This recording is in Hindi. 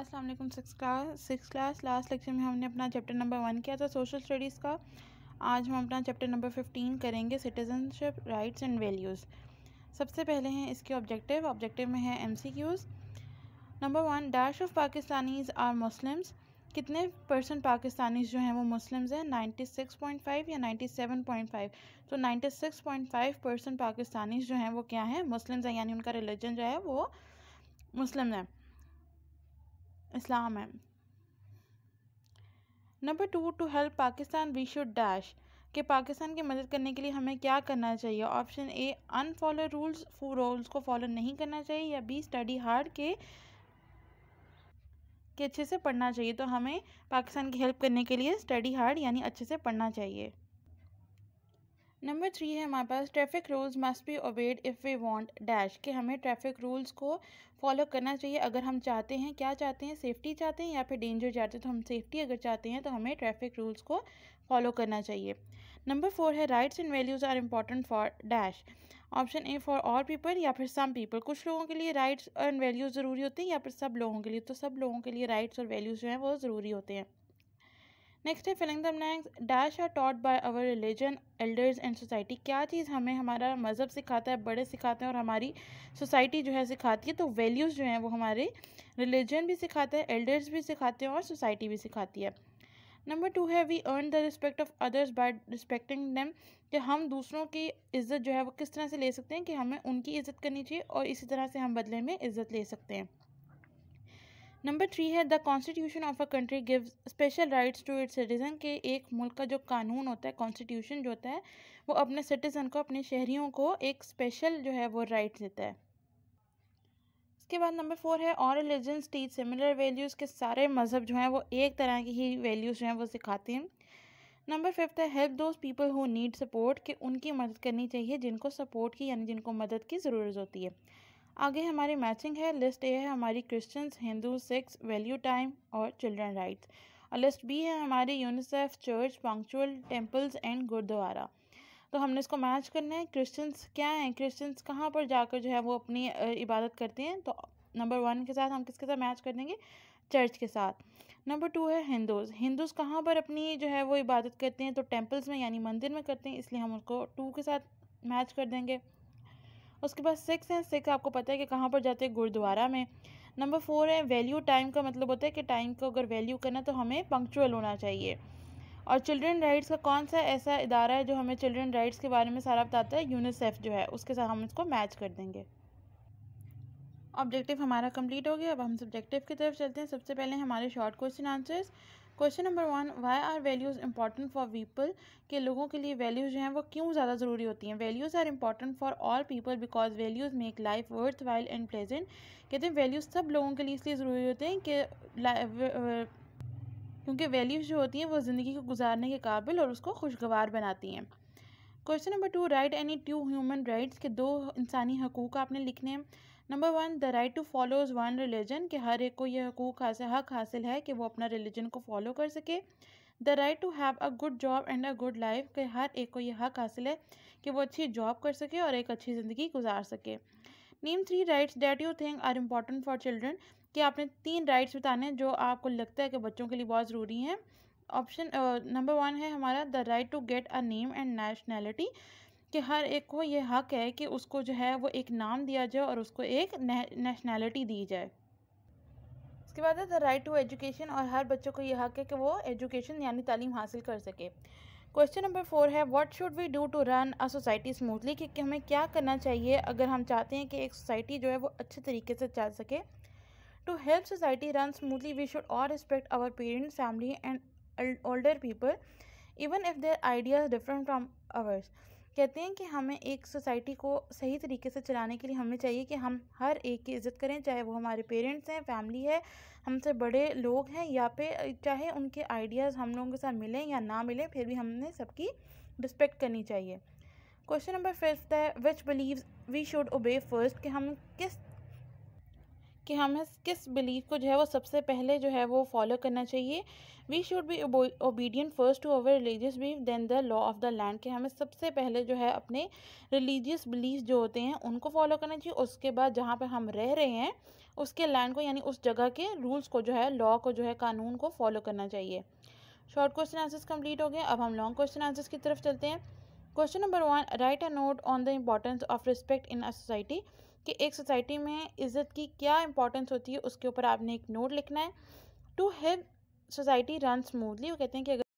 अस्सलाम वालेकुम six class six class last lecture में हमने अपना चैप्टर नंबर वन किया था सोशल स्टडीज़ का आज हम अपना चैप्टर नंबर फिफ्टीन करेंगे सिटीजनशिप राइट्स एंड वैल्यूज़ सबसे पहले हैं इसके ऑब्जेक्टिव ऑब्जेक्टिव में है M C Qs number one dash of Pakistanis are Muslims कितने परसेंट पाकिस्तानीज जो हैं वो मुस्लिम्स हैं नाइन्टी सिक्स पॉइंट फाइव या नाइन्टी सेवन पॉइंट फाइव तो ninety six point five percent Pakistanis जो हैं वो क्या हैं मुस्लिम्स हैं यानी उनका रिलीजन जो है वो मुस्लिम है इस्लाम है number two to help Pakistan we should dash के पाकिस्तान की मदद करने के लिए हमें क्या करना चाहिए option A unfollow rules rules को फॉलो नहीं करना चाहिए या बी स्टडी हार्ड के के अच्छे से पढ़ना चाहिए तो हमें पाकिस्तान की हेल्प करने के लिए स्टडी हार्ड यानी अच्छे से पढ़ना चाहिए नंबर थ्री है हमारे पास traffic rules must be obeyed if we want dash कि हमें ट्रैफिक रूल्स को फॉलो करना चाहिए अगर हम चाहते हैं क्या चाहते हैं सेफ्टी चाहते हैं या फिर डेंजर चाहते हैं तो हम सेफ्टी अगर चाहते हैं तो हमें ट्रैफिक रूल्स को फॉलो करना चाहिए नंबर फोर है rights and values are important for dash option A for all people या फिर सम पीपल कुछ लोगों के लिए राइट्स एंड वैल्यूज़ ज़रूरी होते हैं या फिर सब लोगों के लिए तो सब लोगों के लिए राइट्स और वैल्यूज़ जो हैं वो ज़रूरी होते हैं नेक्स्ट है filling the blanks dash are taught by our religion elders and society क्या चीज़ हमें हमारा मज़हब सिखाता है बड़े सिखाते हैं और हमारी सोसाइटी जो है सिखाती है तो वैल्यूज़ जो हैं वो हमारे रिलीजन भी सिखाते हैं एल्डर्स भी सिखाते हैं और सोसाइटी भी सिखाती है नंबर टू है we earn the respect of others by respecting them कि हम दूसरों की इज़्ज़त जो है वो किस तरह से ले सकते हैं कि हमें उनकी इज़्ज़त करनी चाहिए और इसी तरह से हम बदले में इज़्ज़त ले सकते हैं नंबर थ्री है the constitution of a country give special rights to its citizen के एक मुल्क का जो कानून होता है कॉन्स्टिट्यूशन जो होता है वो अपने सिटीज़न को अपने शहरीों को एक स्पेशल जो है वो राइट देता है इसके बाद नंबर फोर है और रिलीजन टीच सिमिलर वैल्यूज़ के सारे मज़हब जो हैं वो एक तरह की ही वैल्यूज़ जो हैं वो सिखाते हैं नंबर फिफ्थ है help those people who need support कि उनकी मदद करनी चाहिए जिनको सपोर्ट की यानी जिनको मदद की ज़रूरत होती है आगे हमारी मैचिंग है लिस्ट ए है हमारी Christians Hindu six value time और चिल्ड्रन राइट्स और लिस्ट बी है हमारी UNICEF church punctual temples and gurdwara तो हमने इसको मैच करना है क्रिश्चियंस क्या हैं क्रिश्चियंस कहाँ पर जाकर जो है वो अपनी इबादत करते हैं तो नंबर वन के साथ हम किसके साथ मैच कर देंगे चर्च के साथ नंबर टू है हिंदूज़ हिंदूज़ कहाँ पर अपनी जो है वो इबादत करते हैं तो टेम्पल्स में यानी मंदिर में करते हैं इसलिए हम उसको टू के साथ मैच कर देंगे उसके बाद सिक्स हैं सिक्स आपको पता है कि कहाँ पर जाते हैं गुरुद्वारा में नंबर फोर है वैल्यू टाइम का मतलब होता है कि टाइम को अगर वैल्यू करना तो हमें पंक्चुअल होना चाहिए और चिल्ड्रन राइट्स का कौन सा ऐसा इदारा है जो हमें चिल्ड्रन राइट्स के बारे में सारा बताता है यूनिसेफ जो है उसके साथ हम इसको मैच कर देंगे ऑब्जेक्टिव हमारा कंप्लीट हो गया अब हम सब्जेक्टिव की तरफ चलते हैं सबसे पहले हमारे short question answers question number one why are values important for people के लोगों के लिए वैल्यूज़ जो हैं वो क्यों ज़्यादा ज़रूरी होती हैं values are important for all people because values make life worthwhile and pleasant कहते हैं वैल्यूज़ सब लोगों के लिए इसलिए ज़रूरी होते हैं कि क्योंकि वैल्यूज़ जो होती हैं वो ज़िंदगी को गुजारने के काबिल और उसको खुशगवार बनाती हैं question number two write any two human rights के दो इंसानी हकूक़ आपने लिखने हैं number one the right to follow his own religion कि हर एक को यह हकूक हासिल हक हासिल है कि वो अपना रिलीजन को फॉलो कर सके the right to have a good job and a good life कि हर एक को यह हक हासिल है कि वो अच्छी जॉब कर सके और एक अच्छी ज़िंदगी गुजार सके name three rights that you think are important for children कि आपने तीन राइट्स बताने जो आपको लगता है कि बच्चों के लिए बहुत ज़रूरी हैं ऑप्शन नंबर वन है हमारा the right to get a name and nationality कि हर एक को ये हक है कि उसको जो है वो एक नाम दिया जाए और उसको एक नेशनैलिटी दी जाए उसके बाद है द राइट टू एजुकेशन और हर बच्चों को ये हक है कि वो एजुकेशन यानी तालीम हासिल कर सके क्वेश्चन नंबर फोर है what should we do to run a society smoothly कि हमें क्या करना चाहिए अगर हम चाहते हैं कि एक सोसाइटी जो है वो अच्छे तरीके से चल सके to help society run smoothly we should all respect our parents family and older people even if their ideas different from ours कहते हैं कि हमें एक सोसाइटी को सही तरीके से चलाने के लिए हमें चाहिए कि हम हर एक की इज़्ज़त करें चाहे वो हमारे पेरेंट्स हैं फैमिली है हमसे बड़े लोग हैं या पे चाहे उनके आइडियाज़ हम लोगों के साथ मिलें या ना मिलें फिर भी हमने सबकी रिस्पेक्ट करनी चाहिए क्वेश्चन नंबर फिफ्थ है which believes we should obey first कि हम किस कि हमें किस बिलीफ को जो है वो सबसे पहले जो है वो फॉलो करना चाहिए we should be obedient first to our religious belief then the law of the land कि हमें सबसे पहले जो है अपने रिलीजियस बिलीफ जो होते हैं उनको फॉलो करना चाहिए उसके बाद जहाँ पर हम रह रहे हैं उसके लैंड को यानी उस जगह के रूल्स को जो है लॉ को जो है कानून को फॉलो करना चाहिए शॉर्ट क्वेश्चन आंसर्स कंप्लीट हो गए अब हम लॉन्ग क्वेश्चन आंसर्स की तरफ चलते हैं question number one write a note on the importance of respect in a society कि एक सोसाइटी में इज़्ज़त की क्या इंपॉर्टेंस होती है उसके ऊपर आपने एक नोट लिखना है to help society run smoothly वो कहते हैं कि अगर